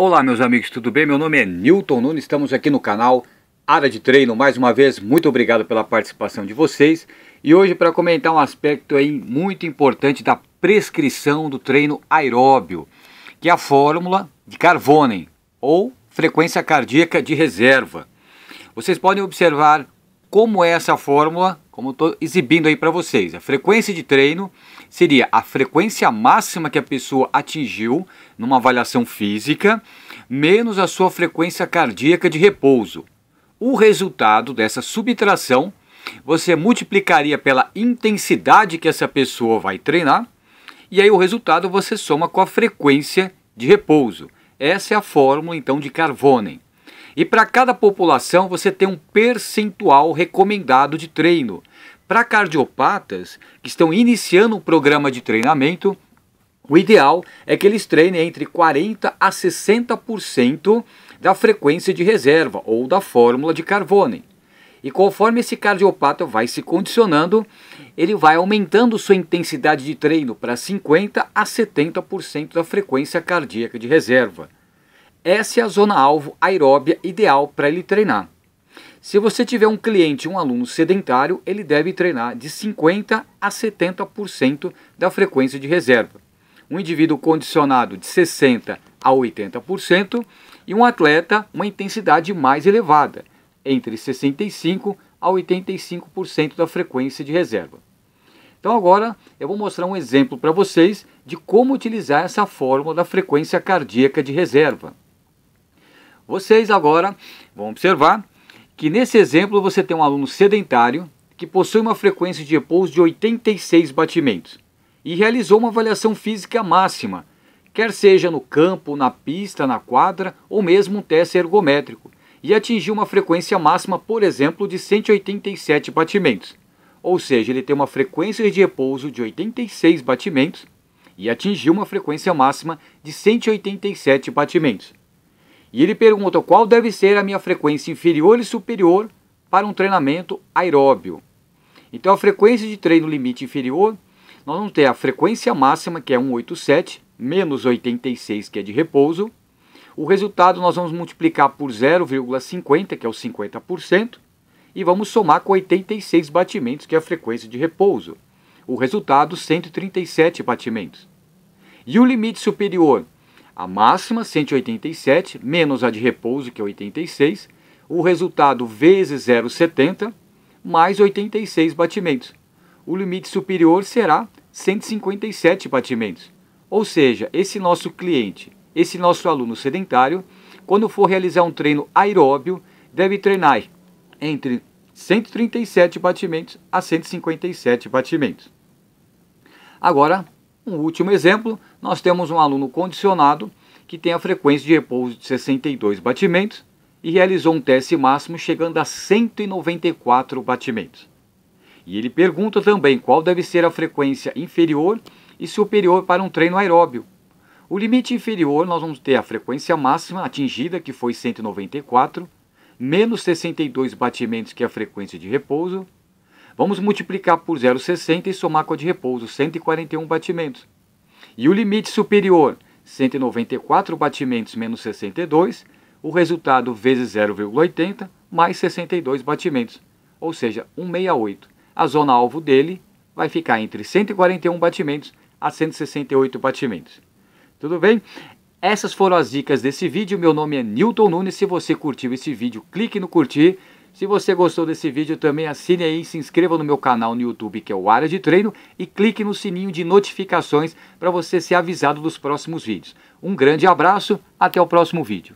Olá meus amigos, tudo bem? Meu nome é Newton Nunes, estamos aqui no canal Área de Treino. Mais uma vez, muito obrigado pela participação de vocês. E hoje para comentar um aspecto aí muito importante da prescrição do treino aeróbio, que é a fórmula de Carvonen, ou frequência cardíaca de reserva. Vocês podem observar como é essa fórmula? Como estou exibindo aí para vocês, a frequência de treino seria a frequência máxima que a pessoa atingiu numa avaliação física, menos a sua frequência cardíaca de repouso. O resultado dessa subtração você multiplicaria pela intensidade que essa pessoa vai treinar, e aí o resultado você soma com a frequência de repouso. Essa é a fórmula então de Carvonen. E para cada população você tem um percentual recomendado de treino. Para cardiopatas que estão iniciando um programa de treinamento, o ideal é que eles treinem entre 40 a 60% da frequência de reserva ou da fórmula de Carvone. E conforme esse cardiopata vai se condicionando, ele vai aumentando sua intensidade de treino para 50 a 70% da frequência cardíaca de reserva. Essa é a zona-alvo aeróbia ideal para ele treinar. Se você tiver um cliente, um aluno sedentário, ele deve treinar de 50% a 70% da frequência de reserva. Um indivíduo condicionado de 60% a 80% e um atleta uma intensidade mais elevada, entre 65% a 85% da frequência de reserva. Então agora eu vou mostrar um exemplo para vocês de como utilizar essa fórmula da frequência cardíaca de reserva. Vocês agora vão observar que nesse exemplo você tem um aluno sedentário que possui uma frequência de repouso de 86 batimentos e realizou uma avaliação física máxima, quer seja no campo, na pista, na quadra ou mesmo um teste ergométrico, e atingiu uma frequência máxima, por exemplo, de 187 batimentos. Ou seja, ele tem uma frequência de repouso de 86 batimentos e atingiu uma frequência máxima de 187 batimentos. E ele pergunta qual deve ser a minha frequência inferior e superior para um treinamento aeróbio. Então a frequência de treino limite inferior, nós vamos ter a frequência máxima, que é 187, menos 86, que é de repouso. O resultado nós vamos multiplicar por 0,50, que é o 50%, e vamos somar com 86 batimentos, que é a frequência de repouso. O resultado, 137 batimentos. E o limite superior, a máxima, 187, menos a de repouso, que é 86, o resultado vezes 0,70, mais 86 batimentos. O limite superior será 157 batimentos. Ou seja, esse nosso cliente, esse nosso aluno sedentário, quando for realizar um treino aeróbio, deve treinar entre 137 batimentos a 157 batimentos. Agora, um último exemplo, nós temos um aluno condicionado que tem a frequência de repouso de 62 batimentos e realizou um teste máximo chegando a 194 batimentos. E ele pergunta também qual deve ser a frequência inferior e superior para um treino aeróbio. O limite inferior nós vamos ter a frequência máxima atingida, que foi 194, menos 62 batimentos, que é a frequência de repouso, Vamos multiplicar por 0,60 e somar com a de repouso, 141 batimentos. E o limite superior, 194 batimentos menos 62, o resultado vezes 0,80 mais 62 batimentos, ou seja, 168. A zona alvo dele vai ficar entre 141 batimentos a 168 batimentos. Tudo bem? Essas foram as dicas desse vídeo. Meu nome é Newton Nunes. Se você curtiu esse vídeo, clique no curtir. Se você gostou desse vídeo também assine aí, se inscreva no meu canal no YouTube que é o Área de Treino e clique no sininho de notificações para você ser avisado dos próximos vídeos. Um grande abraço, até o próximo vídeo.